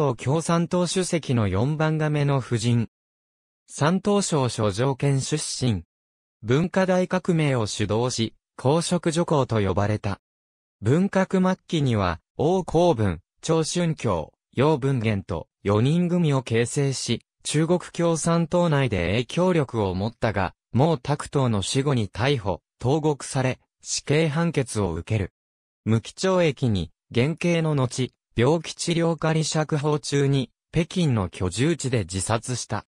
党共産党主席の四番亀の夫人。山東省諸条件出身。文化大革命を主導し、公職助行と呼ばれた。文革末期には、王公文、長春教、楊文元と四人組を形成し、中国共産党内で影響力を持ったが、毛沢東の死後に逮捕、投獄され、死刑判決を受ける。無期懲役に、減刑の後、病気治療下に釈放中に、北京の居住地で自殺した。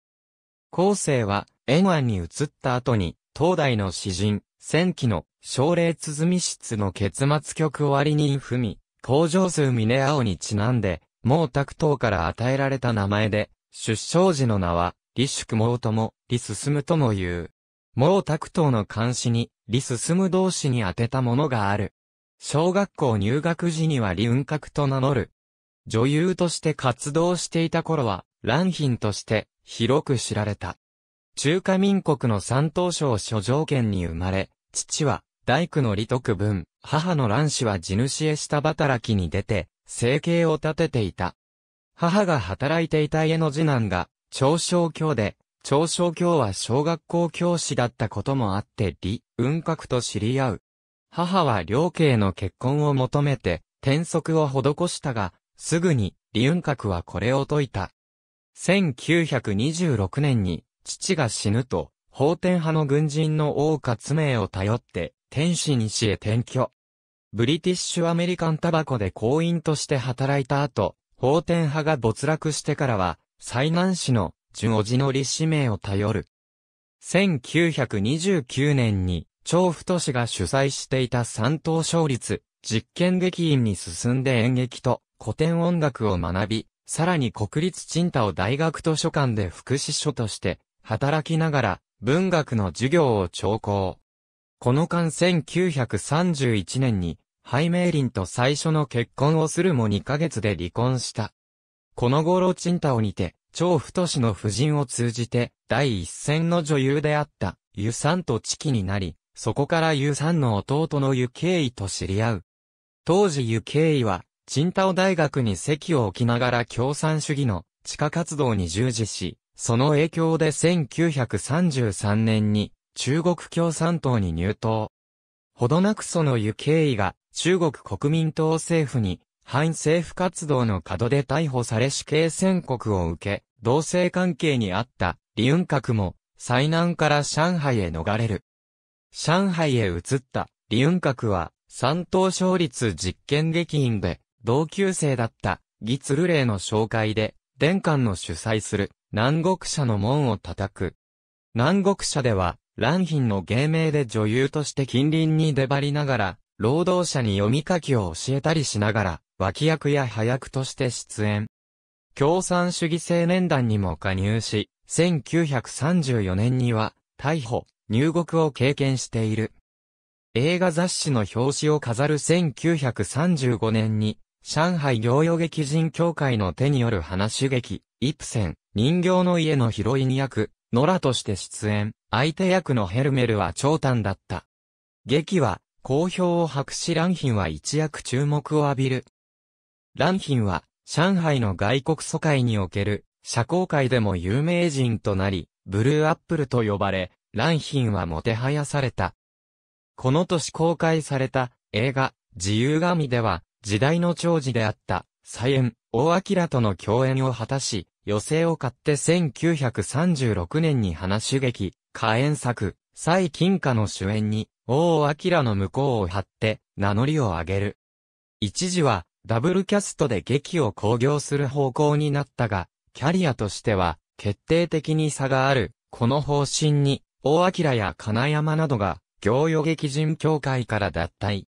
後世は、延安に移った後に、東大の詩人、戦記の、奨励鼓室の結末曲終わりに踏み、工場数峰青にちなんで、毛沢東から与えられた名前で、出生時の名は、李宿毛とも、李進とも言う。毛沢東の監視に、李進同士に当てたものがある。小学校入学時にはンカクと名乗る。女優として活動していた頃は、ヒンとして広く知られた。中華民国の山東省諸条件に生まれ、父は大工の李徳文、母の蘭氏は地主へ下働きに出て、生計を立てていた。母が働いていた家の次男が、長小教で、長小教は小学校教師だったこともあって李雲閣と知り合う。母は両家への結婚を求めて、転職を施したが、すぐに、李雲閣はこれを解いた。1926年に、父が死ぬと、法天派の軍人の家勝名を頼って、天使西へ転居。ブリティッシュアメリカンタバコで行員として働いた後、法天派が没落してからは、最南市の、純おじの立志名を頼る。1929年に、調布都市が主催していた三等勝率、実験劇院に進んで演劇と古典音楽を学び、さらに国立賃貸を大学図書館で福祉書として働きながら文学の授業を聴講。この間1931年にハイメイリンと最初の結婚をするも2ヶ月で離婚した。この頃チンタオにて、超太氏の夫人を通じて、第一線の女優であった、ユサンとチキになり、そこからユさんの弟のユケイと知り合う。当時ユケイは、チンタオ大学に席を置きながら共産主義の地下活動に従事し、その影響で1933年に中国共産党に入党。ほどなくそのユケイが中国国民党政府に反政府活動の門で逮捕され死刑宣告を受け、同性関係にあったリンカクも災難から上海へ逃れる。上海へ移った李雲閣は、三島省立実験劇院で、同級生だった義鶴イの紹介で、伝官の主催する南国社の門を叩く。南国社では、蘭品の芸名で女優として近隣に出張りながら、労働者に読み書きを教えたりしながら、脇役や派役として出演。共産主義青年団にも加入し、1934年には、逮捕、入国を経験している。映画雑誌の表紙を飾る1935年に、上海行用劇人協会の手による話劇、イプセン、人形の家のヒロイン役、ノラとして出演、相手役のヘルメルは長短だった。劇は、好評を博しヒンは一躍注目を浴びる。ラヒンは、上海の外国疎開における、社交界でも有名人となり、ブルーアップルと呼ばれ、蘭品はもてはやされた。この年公開された映画、自由神では、時代の長寿であった、再演、大明との共演を果たし、余生を買って1936年に花主劇、火炎作、蔡金華の主演に、大明の向こうを張って、名乗りを上げる。一時は、ダブルキャストで劇を興行する方向になったが、キャリアとしては、決定的に差がある、この方針に、大明や金山などが、行与劇人協会から脱退。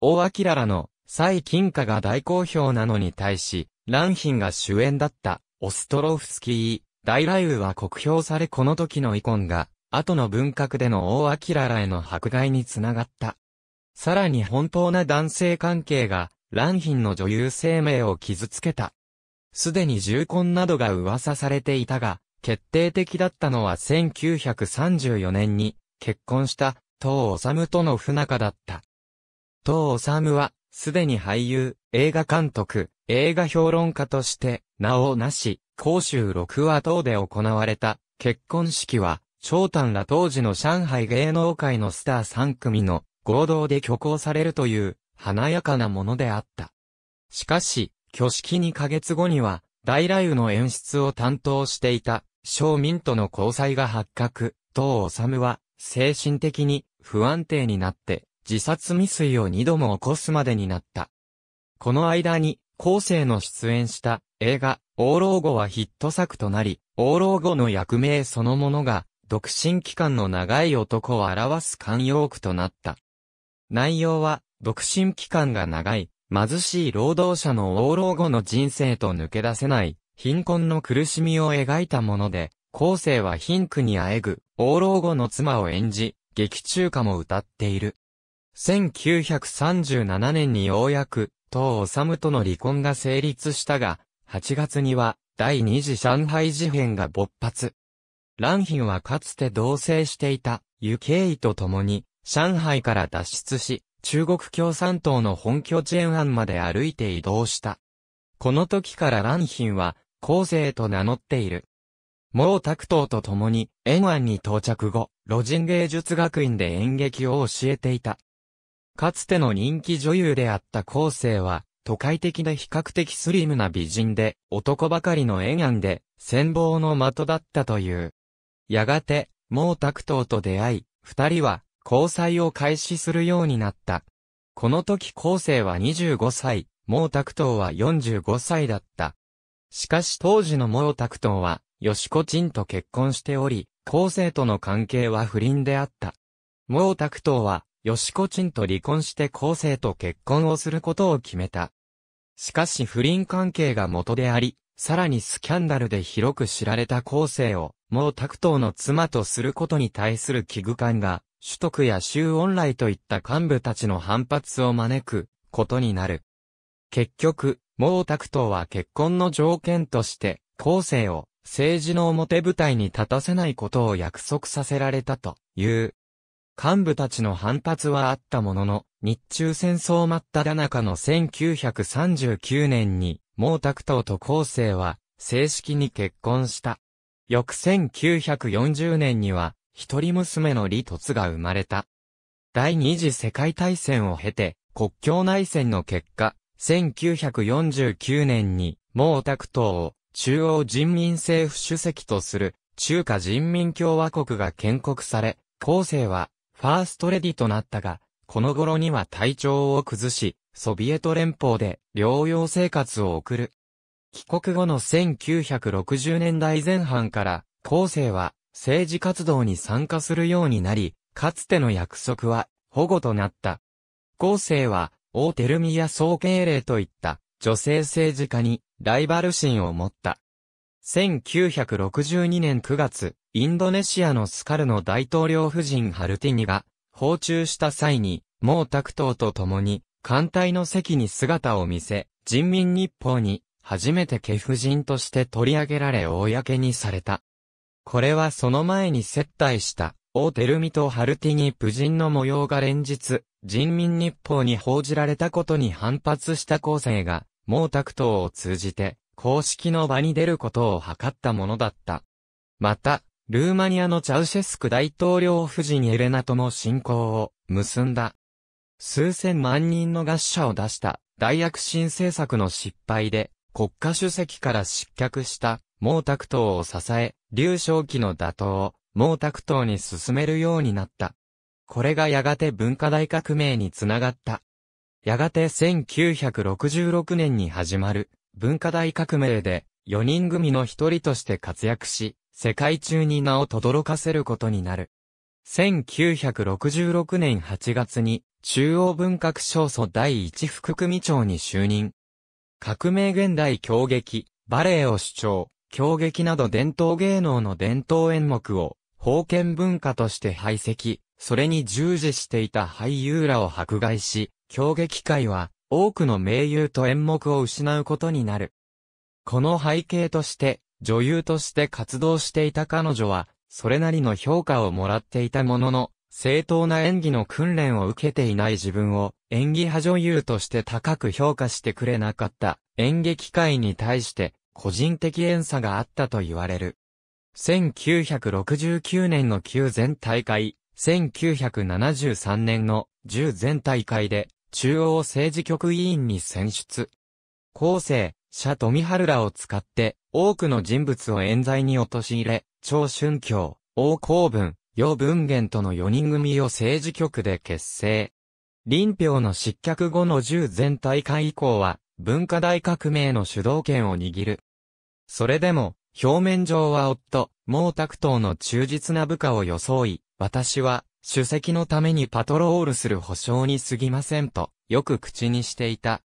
大明らの、蔡金華が大好評なのに対し、蘭品が主演だった、オストロフスキー、大雷雨は酷評されこの時の遺恨が、後の文革での大明らへの迫害につながった。さらに奔放な男性関係が、蘭品の女優生命を傷つけた。すでに重婚などが噂されていたが、決定的だったのは1934年に結婚した東治との不仲だった。東治はすでに俳優、映画監督、映画評論家として名をなし、公州六話等で行われた結婚式は、長短ら当時の上海芸能界のスター3組の合同で挙行されるという華やかなものであった。しかし、挙式2ヶ月後には、大雷雨の演出を担当していた商民との交際が発覚、当治は、精神的に不安定になって、自殺未遂を二度も起こすまでになった。この間に、後世の出演した映画、王老後はヒット作となり、王老後の役名そのものが、独身期間の長い男を表す慣用句となった。内容は、独身期間が長い、貧しい労働者の王老後の人生と抜け出せない、貧困の苦しみを描いたもので、後世は貧苦にあえぐ、王老後の妻を演じ、劇中歌も歌っている。1937年にようやく、唐治との離婚が成立したが、8月には、第二次上海事変が勃発。蘭賓はかつて同棲していた、湯慶イと共に、上海から脱出し、中国共産党の本拠地延安まで歩いて移動した。この時から蘭賓は、後世と名乗っている。毛沢東と共に、延安に到着後、路人芸術学院で演劇を教えていた。かつての人気女優であった後世は、都会的で比較的スリムな美人で、男ばかりの延安で、戦争の的だったという。やがて、毛沢東と出会い、二人は、交際を開始するようになった。この時後世は25歳、毛沢東は45歳だった。しかし当時の毛沢東は、吉子鎮と結婚しており、後世との関係は不倫であった。毛沢東は、吉子鎮と離婚して後世と結婚をすることを決めた。しかし不倫関係が元であり、さらにスキャンダルで広く知られた後世を、毛沢東の妻とすることに対する危惧感が、主徳や周恩来といった幹部たちの反発を招くことになる。結局、毛沢東は結婚の条件として、後世を政治の表舞台に立たせないことを約束させられたという。幹部たちの反発はあったものの、日中戦争真っ只中の1939年に、毛沢東と後世は正式に結婚した。翌1940年には、一人娘の李突が生まれた。第二次世界大戦を経て、国境内戦の結果、1949年に毛沢東を中央人民政府主席とする中華人民共和国が建国され、後世はファーストレディとなったが、この頃には体調を崩し、ソビエト連邦で療養生活を送る。帰国後の1960年代前半から後世は政治活動に参加するようになり、かつての約束は保護となった。後世は大テルミや総敬礼といった女性政治家にライバル心を持った。1962年9月、インドネシアのスカルの大統領夫人ハルティニが訪中した際に、毛沢東と共に艦隊の席に姿を見せ、人民日報に初めて家夫人として取り上げられ公にされた。これはその前に接待したオ・テルミとハルティニ・夫人の模様が連日、人民日報に報じられたことに反発した後世が、毛沢東を通じて、公式の場に出ることを図ったものだった。また、ルーマニアのチャウシェスク大統領夫人エレナとも親交を結んだ。数千万人の合社を出した大躍進政策の失敗で国家主席から失脚した毛沢東を支え、劉少奇の打倒、毛沢東に進めるようになった。これがやがて文化大革命につながった。やがて1966年に始まる文化大革命で4人組の一人として活躍し、世界中に名を轟かせることになる。1966年8月に中央文革省祖第一副組長に就任。革命現代狂劇、バレエを主張、狂劇など伝統芸能の伝統演目を封建文化として排斥、それに従事していた俳優らを迫害し、狂劇会は多くの名優と演目を失うことになる。この背景として、女優として活動していた彼女は、それなりの評価をもらっていたものの、正当な演技の訓練を受けていない自分を演技派女優として高く評価してくれなかった演劇界に対して個人的演差があったと言われる。1969年の旧全大会、1973年の10全大会で中央政治局委員に選出。後世、社富春らを使って多くの人物を冤罪に陥れ、長春京、王公文、余文元との4人組を政治局で結成。林票の失脚後の10全大会以降は文化大革命の主導権を握る。それでも、表面上は夫、毛沢東の忠実な部下を装い、私は、主席のためにパトロールする保証に過ぎませんと、よく口にしていた。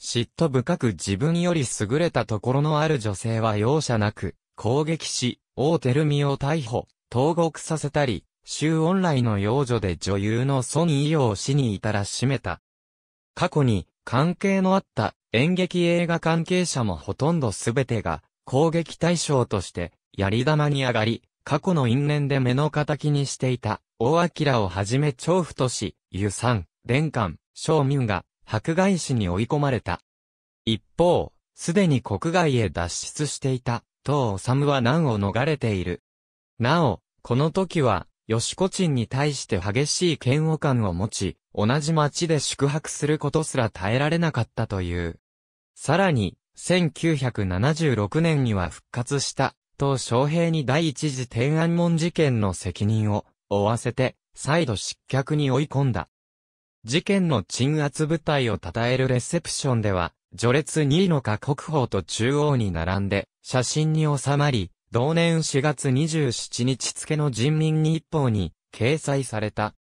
嫉妬深く自分より優れたところのある女性は容赦なく、攻撃し、大テルミを逮捕、投獄させたり、周恩来の幼女で女優のソニーを死に至らしめた。過去に、関係のあった演劇映画関係者もほとんどすべてが、攻撃対象として、槍玉に上がり、過去の因縁で目の敵にしていた、大明をはじめ長布とし、湯山、殿官、正民が、迫害死に追い込まれた。一方、すでに国外へ脱出していた、東治は難を逃れている。なお、この時は、吉子鎮に対して激しい嫌悪感を持ち、同じ町で宿泊することすら耐えられなかったという。さらに、1976年には復活した、と昌平に第一次天安門事件の責任を負わせて、再度失脚に追い込んだ。事件の鎮圧部隊を称えるレセプションでは、序列2位の下国宝と中央に並んで、写真に収まり、同年4月27日付の人民日報に掲載された。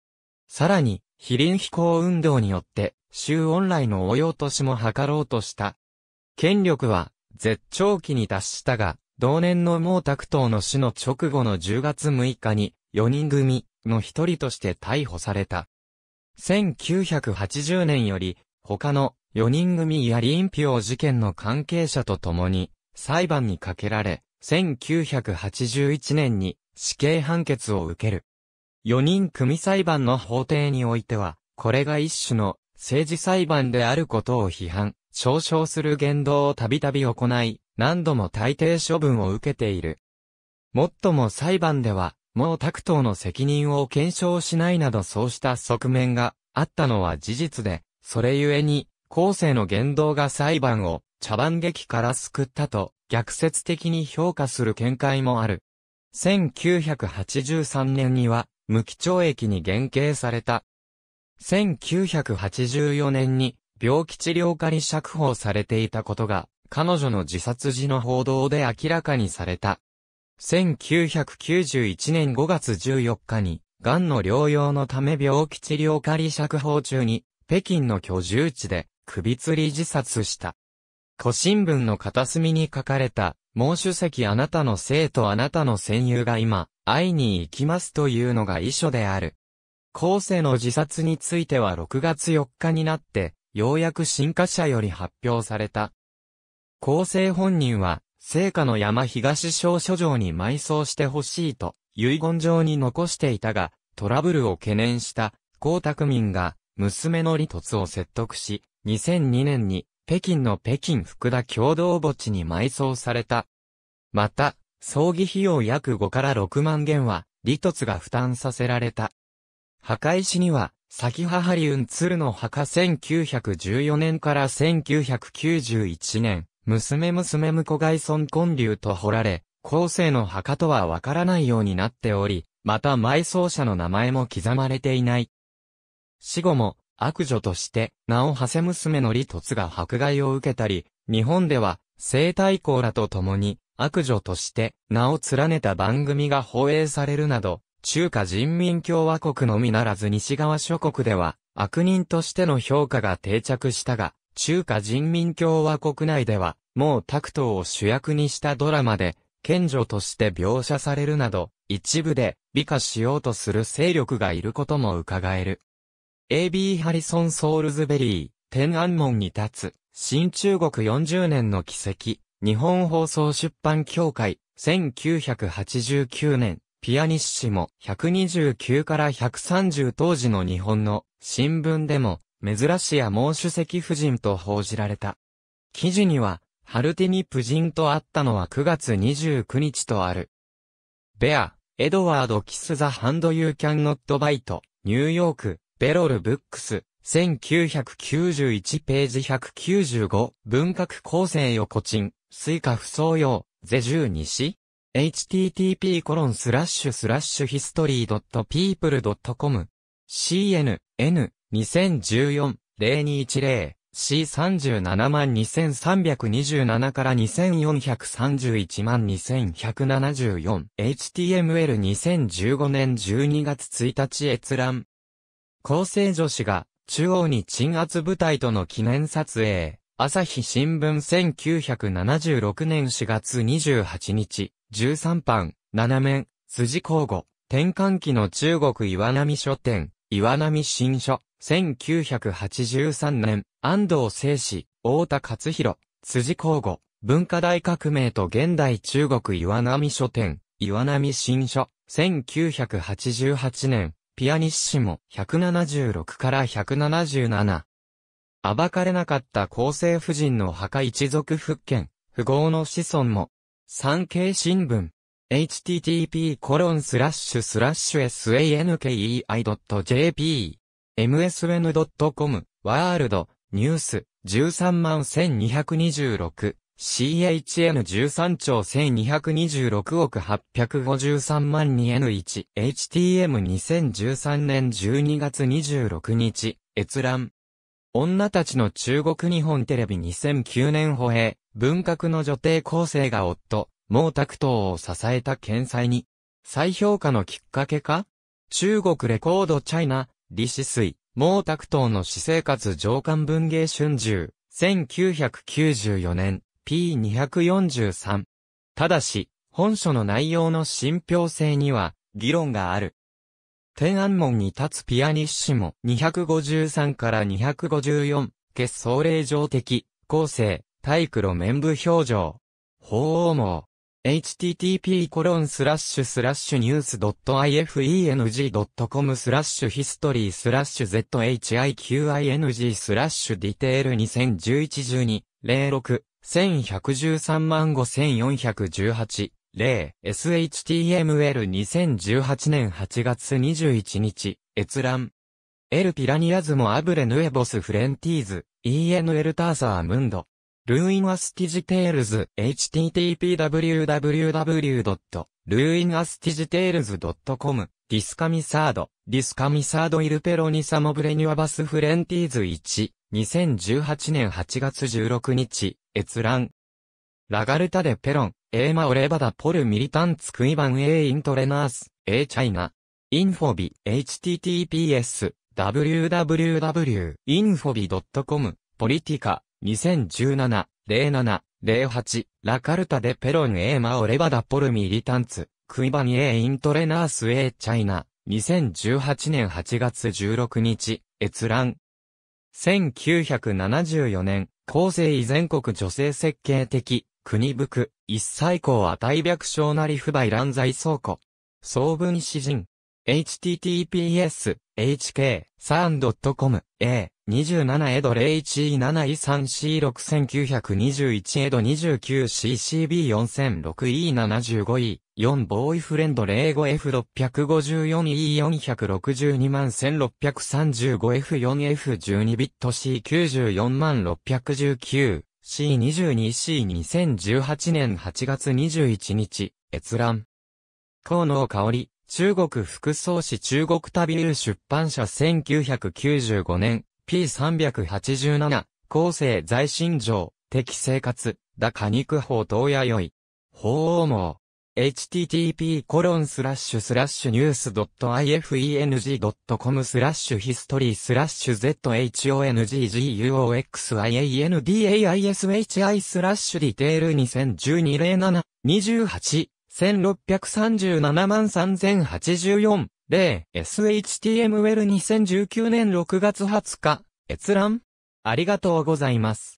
さらに、非臨飛行運動によって、州恩来の応用都市も図ろうとした権力は絶頂期に達したが、同年の毛沢東の死の直後の10月6日に4人組の一人として逮捕された。1980年より他の4人組やピオ事件の関係者と共に裁判にかけられ、1981年に死刑判決を受ける。4人組裁判の法廷においては、これが一種の政治裁判であることを批判少々する言動をたびたび行い、何度も大抵処分を受けている。もっとも裁判では、もう卓党の責任を検証しないなどそうした側面があったのは事実で、それゆえに、後世の言動が裁判を茶番劇から救ったと逆説的に評価する見解もある。1983年には無期懲役に減刑された。1984年に病気治療科に釈放されていたことが、彼女の自殺時の報道で明らかにされた。1991年5月14日に、癌の療養のため病気治療科に釈放中に、北京の居住地で、首吊り自殺した。古新聞の片隅に書かれた、もう主席あなたの生とあなたの戦友が今、会いに行きますというのが遺書である。後世の自殺については6月4日になって、ようやく進化者より発表された。厚生本人は、聖火の山東小書城に埋葬してほしいと、遺言状に残していたが、トラブルを懸念した、江沢民が、娘の李突を説得し、2002年に、北京の北京福田共同墓地に埋葬された。また、葬儀費用約5から6万元は、李突が負担させられた。墓石には、先母リんン鶴の墓1914年から1991年、娘娘婿外孫根流と掘られ、後世の墓とはわからないようになっており、また埋葬者の名前も刻まれていない。死後も、悪女として、名を馳せ娘の李突が迫害を受けたり、日本では、生体公らと共に、悪女として、名を連ねた番組が放映されるなど、中華人民共和国のみならず西側諸国では、悪人としての評価が定着したが、中華人民共和国内では、もうタクトを主役にしたドラマで、賢女として描写されるなど、一部で美化しようとする勢力がいることも伺える。A.B. ハリソン・ソールズベリー、天安門に立つ、新中国40年の奇跡、日本放送出版協会、1989年、ピアニッシモ129から130当時の日本の新聞でも珍しや猛主席夫人と報じられた。記事には、ハルティニ夫人と会ったのは9月29日とある。ベア、エドワード・キス・ザ・ハンド・ユー・キャン・ノット・バイト、ニューヨーク、ベロル・ブックス、1991ページ195、文学構成横鎮、スイカ不相用、ゼジュー・ニシ http://history.people.com cnn 2014-0210 C372,327 から2431274 HTML2015 年12月1日閲覧。厚生女子が中央に鎮圧部隊との記念撮影。朝日新聞1976年4月28日、13版、7面、辻交互、転換期の中国岩波書店、岩波新書、1983年、安藤聖史、大田勝弘、辻交互、文化大革命と現代中国岩波書店、岩波新書、1988年、ピアニッシモ、176から177、暴かれなかった厚生夫人の墓一族復権、富豪の子孫も、産経新聞、http コロンスラッシュスラッシュ sankei.jp msn.com ワールドニュース13万 1226CHN13 兆1226億853万 2N1HTM2013 年12月26日閲覧女たちの中国日本テレビ2009年歩兵、文革の女帝構成が夫、毛沢東を支えた見裁に、再評価のきっかけか中国レコードチャイナ、李子水、毛沢東の私生活上官文芸春秋、1994年、P243。ただし、本書の内容の信憑性には、議論がある。天安門に立つピアニッシモ253から254、結総霊状的、構成、体育路面部表情。法王網。http コロンスラッシュスラッシュニュース .ifeng.com スラッシュヒストリースラッシュ zhiqing スラッシュディテール2011120611135418例、SHTML2018 年8月21日、閲覧。エルピラニアズモアブレヌエボスフレンティーズ、ENL ターサームンド。ルーインアスティジテールズ、http://www.luinastidetails.com、ディスカミサード、ディスカミサードイルペロニサモブレニュアバスフレンティーズ1、2018年8月16日、閲覧。ラガルタでペロン、エーマオレバダポルミリタンツクイバンエーイントレナースエーチャイナインフォビ https w w w i n f o b i c o m ポリティカ2017-07-08ラカルタデペロンエーマオレバダポルミリタンツクイバンエーイントレナースエーチャイナ2018年8月16日閲覧1974年、厚生全国女性設計的、国福。一切公は大白小なり不売乱在倉庫。総文詩人。https, hk, s a 3.com, a, 27エド0 1 e 7 e 3 c 6921エド 29ccb4006e75e、e、4ボーイフレンド 05f654e462635f4f12 1ビット c94619 C22C2018 年8月21日、閲覧。河野香織、中国副総司中国旅流出版社1995年、P387、後世在新城、敵生活、だ果肉法東野よい。法王網。http://news.ifeng.com スラッシュヒストリースラッシュ zhongguoxiandaishi スラッシュディテール2012 07 28 16373084 0 SHTML2019 年6月20日閲覧ありがとうございます。